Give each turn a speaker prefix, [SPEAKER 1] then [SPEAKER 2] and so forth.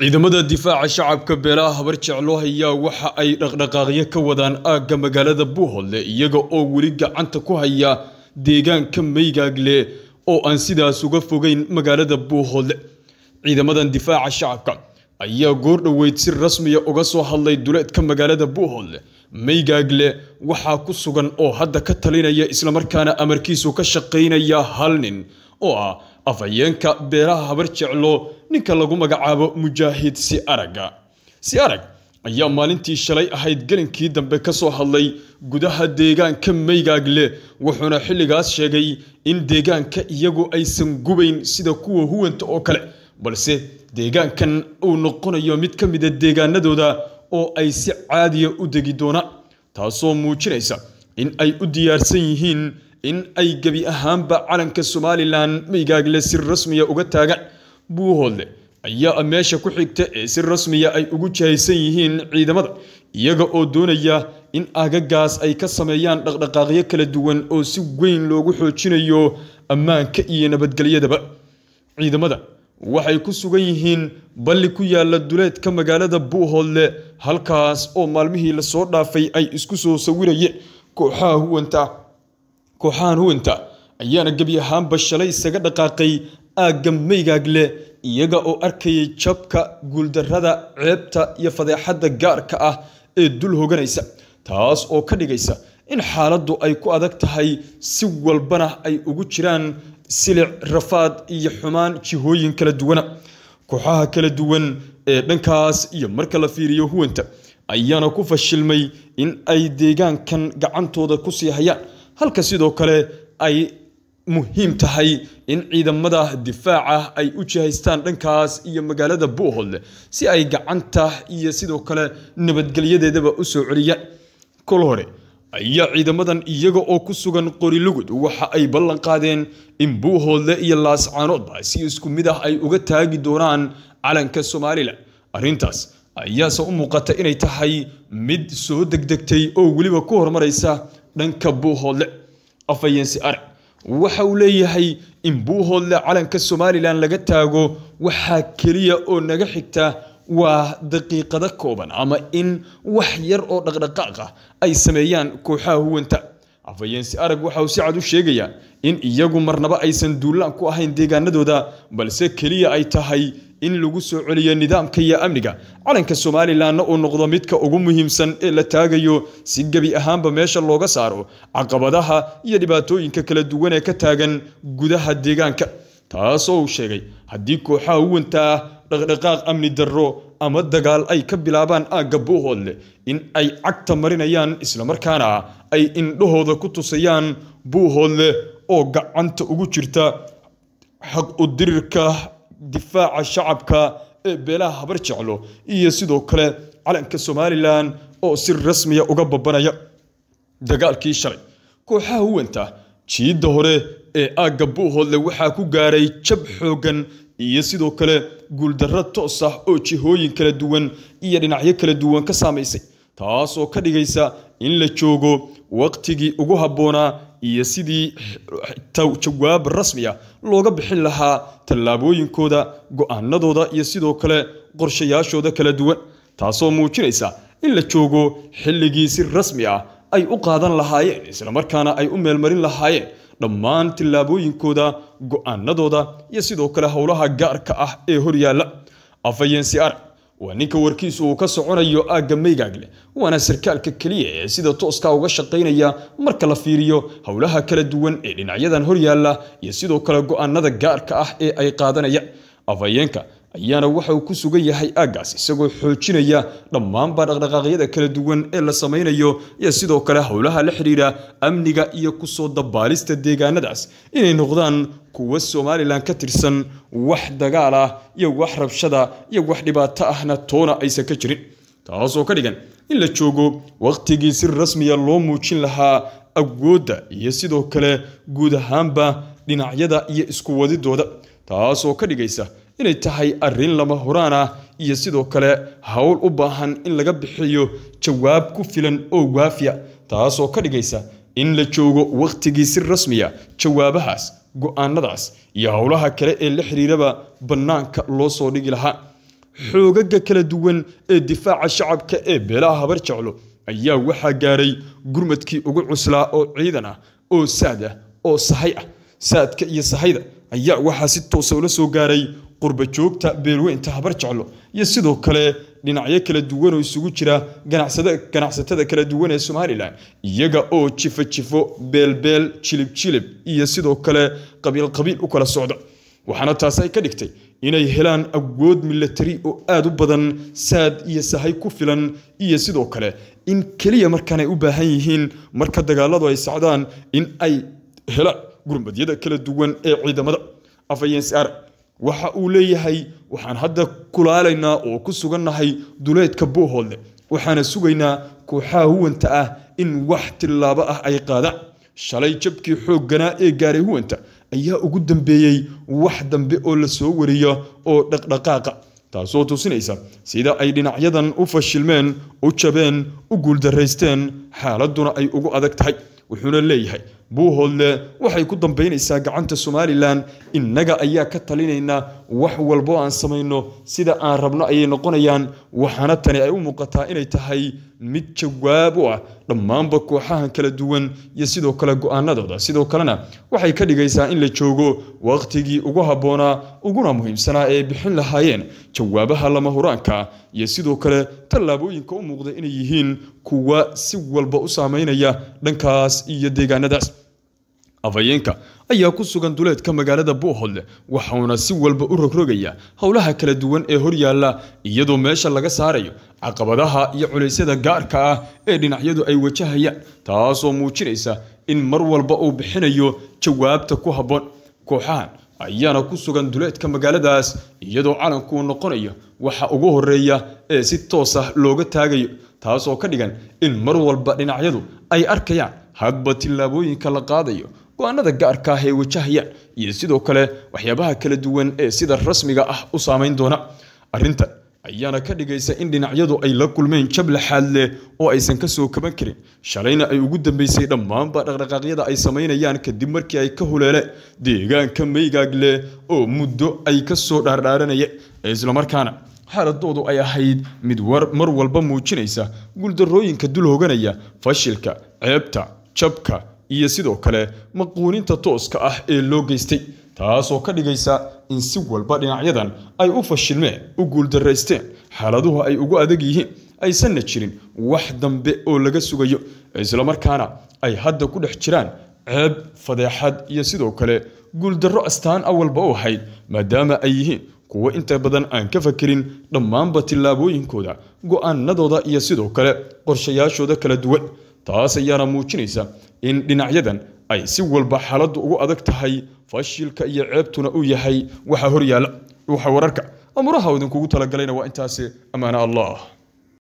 [SPEAKER 1] ciidamada difaaca shacabka beelaha habarjeclo hayaa waxa ay dhaqdhaqaaqyo ka wadaan aagga magaalada buuhoodle iyaga oo weli gacanta ku haya deegaanka maygaagle oo aan sidaas uga fogeyn magaalada buuhoodle ciidamadan difaaca shacabka ayaa goor dhoweyd si rasmiya uga soo hadlay duleedka magaalada buuhoodle maygaagle waxaa ku sugan oo hadda ka talinaya islamarkaana amarkiisu ka shaqaynaya hal nin oo ah afhayeenka beelaha habarjeclo ninka lagu magacaabo mujaahid si araga si arag ayaa maalintii shalay ahayd gelinkii dambe ka soo hadlay gudaha deegaanka maygaagle wuxuuna xilligaas sheegay in deegaanka iyagu aysan gubayn sida kuwa huwanta oo kale balse deegaankan uu noqonayo mid ka mida ah deegaanadooda oo ay si caadiya u degi doonaan taasoo muujinaysa in ay u diyaarsan yihiin in ay gebi ahaanba calanka somalilan maygaagle si rasmiya uga taagaan buuhoodle ayaa meesha ku xigta ee si rasmiya ah ay ugu jahaysan yihiin ciidamada iyaga oo doonaya in agagaas ay ka sameeyaan dhaqdhaqaaqyo kala duwan oo si weyn loogu xoojinayo ammaanka iyo nabadgelyadaba ciidamada waxay ku sugan yihiin balli ku yaala duleedka magaalada buuhoodle halkaas oo maalmihii lasoo dhaafay ay isku soo sawirayeen kooxahan huwanta ayaana gebi ahaanba shalay isaga dhaqaaqay aagamaygaagle iyaga oo arkayay jabka guuldarrada ceebta iyo fadeexadda gaarka ah ee dul hoganaysa taas oo ka dhigaysa in xaaladdu ay ku adag tahay si walbana ay ugu jiraan silic rafaad iyo xumaan jihooyin kala duwana kooxaha kala duwan ee dhankaas iyo marka la fiiriyo huwanta ayaana ku fashilmay in ay deegaankan gacantooda ku sii hayaan halka sidoo kale ay muhiim tahay in ciidamada difaaca ay u jihaystaan dhankaas iyo magaalada buuhoodle si ay gacanta iyo sidoo kale nabadgelyadeedaba usoo celiyaan kol hore ayaa ciidamadan iyaga oo ku sugan qori waxa ay ballan qaadeen in buuhoodle iyo laascaanoodba si isku mid ah ay uga taagi doonaan calanka somalilan arrintaas ayaase u muuqata inay tahay mid soo degdegtay oo weliba ku horumaraysa dhanka buuhoodle afayeensi arag waxa uu leeyahay in buuhoodle calanka somalilan laga taago waxaa keliya oo naga xigta waa daqiiqada kooban ama in wax yar oo dhaqdhaqaaq ah ay sameeyaan kooxaha huwanta afhayeensi arag waxa uu si cad u sheegayaa in iyagu marnaba aysan duullaan ku ahayn deegaanadooda balse keliya ay tahay in lagu soo celiyo nidaamka iyo amniga calanka somalilanna uu noqdo midka ugu muhiimsan ee la taagayo si gebi ahaanba meesha looga saaro caqabadaha iyo dhibaatooyinka kala duwan ee ka taagan gudaha deegaanka taasoo uu sheegay haddii kooxaha uwanta ah dhaqdhaqaaq amni darro ama dagaal ay ka bilaabaan aagga buuhood in ay cagta marinayaan islamarkaana ay indhahooda ku tusayaan buuhood oo gacanta ugu jirta xaq udirirka difaaca shacabka ee beelaha habar jeclo iyo sidoo kale calanka somalilan oo si rasmiya uga babanaya dagaalkii shalay kooxaha huwanta jiidda hore ee aagga buuhoodle waxaa ku gaaray jab xooggan iyo sidoo kale guuldarro toos ah oo jihooyin kala duwan iyo dhinacyo kala duwan ka saamaysay taasoo ka dhigaysa in la joogo waqtigii ugu habboonaa iyo sidii jawaab rasmiya looga bixin lahaa tallaabooyinkooda go'aanadooda iyo sidoo kale qorshayaashooda kala duwan taasoo muujinaysa in la joogo xilligii si rasmi ah ay u qaadan lahaayeen islamarkaana ay u meelmarin lahaayeen dhammaan tallaabooyinkooda go'aanadooda iyo sidoo kale howlaha gaarka ah ee horyaala afayeensi arag waa ninka warkiisu uu ka soconayo aagga maygaagle waana sarkaalka keliya ee sida tooska uga shaqaynaya marka la fiiriyo howlaha kala duwan ee dhinacyadan horyaalla iyo sidoo kale go'aanada gaarka ah ee ay qaadanayaan afhayeenka ayaana waxa uu ku sugan yahay aaggaas isagoo xoojinaya dhammaanba dhaqdhaqaaqyada kala duwan ee la samaynayo iyo sidoo kale howlaha la xidhiidha amniga iyo kusoo dabaalista deegaanadaas inay noqdaan kuwa somalilan ka tirsan wax dagaal ah iyo wax rabshada iyo wax dhibaato ahna toona aysan ka jirin taasoo ka dhigan in la joogo wakhtigii si rasmiya ah loo muujin lahaa awoodda iyo sidoo kale guud ahaanba dhinacyada iyo isku wadidooda taasoo ka dhigaysa inay tahay arrin lama horaan ah iyo sidoo kale howl u baahan in laga bixiyo jawaab ku filan oo waafiya taasoo ka dhigaysa in la joogo wakhtigii si rasmiya jawaabahaas go'aanadaas iyo howlaha kale ee la xiriiraba bannaanka loo soo dhigi lahaa xoogaga kala duwan ee difaaca shacabka ee beelaha habar jeclo ayaa waxaa gaaray gurmadkii ugu cuslaa oo ciidan ah oo saad ah oo sahay ah saadka iyo sahayda ayaa waxaa si toosa ula soo gaaray qurba joogta beelweynta habar jeclo iyo sidoo kale dhinacyo kala duwan oo isugu jira ganacsatada kala duwan ee somalilan iyaga oo jifo jifo beelbeel jilib jilib iyo sidoo kale qabiilqabiil u kala socda waxaana taas ay ka dhigtay inay helaan awood milatari oo aada u badan saad iyo sahay ku filan iyo sidoo kale in keliya markaan ay u baahan yihiin marka dagaaladu ay socdaan in ay helaan gurmadyada kala duwan ee ciidamada afayensar waxa uu leeyahay waxaan hadda kulaalaynaa oo ku sugannahay duleedka boohoodle waxaana sugaynaa kooxaha huwanta ah in wax tillaabo ah ay qaadaan shalay jabkii xoogganaa ee gaaray huwanta ayaa ugu dambeeyey wax dambe oo la soo wariyo oo dhaqdhaqaaqa taasoo tusinaysa sida ay dhinacyadan u fashilmeen u jabeen u guuldarraysteen xaaladduna ay ugu adag tahay wuxuuna leeyahay buuhoodle waxay ku dambaynaysaa gacanta somalilan innaga ayaa ka talinaynaa wax walboo aan samayno sida aan rabno ayay noqonayaan waxaana tani ay u muuqataa inay tahay mid jawaab u ah dhammaanba kooxahan kala duwan iyo sidoo kale go'aanadooda sidoo kalena waxay ka dhigaysaa in la joogo waqtigii ugu habboonaa uguna muhiimsanaa ee bixin lahaayeen jawaabaha lama huraanka iyo sidoo kale tallaabooyinka u muuqda inay yihiin kuwa si walba u saameynaya dhankaas iyo deegaanadaas afhayeenka ayaa ku sugan duleedka magaalada buuhoodle waxauna si walba u rogrogaya howlaha kala duwan ee horyaalla iyadoo meesha laga saarayo caqabadaha iyo culaysyada gaarka ah ee dhinacyadu ay wajahayaan taasoo muujinaysa in mar walba uu bixinayo jawaabta ku habboon kooxahan ayaana ku sugan duleedka magaaladaas iyadoo calanku noqonayo waxa ugu horeeya ee si toos ah looga taagayo taasoo ka dhigan in mar walba dhinacyadu ay arkayaan hadba tillaabooyinka la qaadayo go'aanada gaarka ah ee wajahayaan iyo sidoo kale waxyaabaha kala duwan ee sida rasmiga ah u saamayn doona arrintan ayaana ka dhigaysa in dhinacyadu ay la kulmeen jab laxaad oo aysan ka soo kaban karin shalayna ay ugu dambaysay dhammaanba dhaqdhaqaaqyada ay samaynayaan kadib markii ay ka huleeleen deegaanka maygaag oo muddo ay ka soo ee islamarkaana xaaladoodu ay ahayd mid mar walba muujinaysa guuldarooyinka dul hoganaya fashilka ceebta jabka iyo sidoo kale maquuninta tooska ah ee loo geystay taasoo ka dhigaysa in si walba dhinacyadan ay u fashilmeen u guuldarraysteen xaaladuhu ay ugu adag yihiin aysanna jirin wax dambe oo laga sugayo islamarkaana ay hadda ku dhex jiraan ceeb fadeexad iyo sidoo kale guuldarro astaan awalba ah u ahayd maadaama ay yihiin kuwo inta badan aan ka fakerin dhammaanba tillaabooyinkooda go'aanadooda iyo sidoo kale qorshayaashooda kala duwan taas ayaana muujinaysa in dhinacyadan ay si walba xaaladdu ugu adag tahay fashilka iyo ceebtuna uu yahay waxaa horyaala dhuuxa wararka amuraha idinkugu talagalayna waa intaasi ammaana allah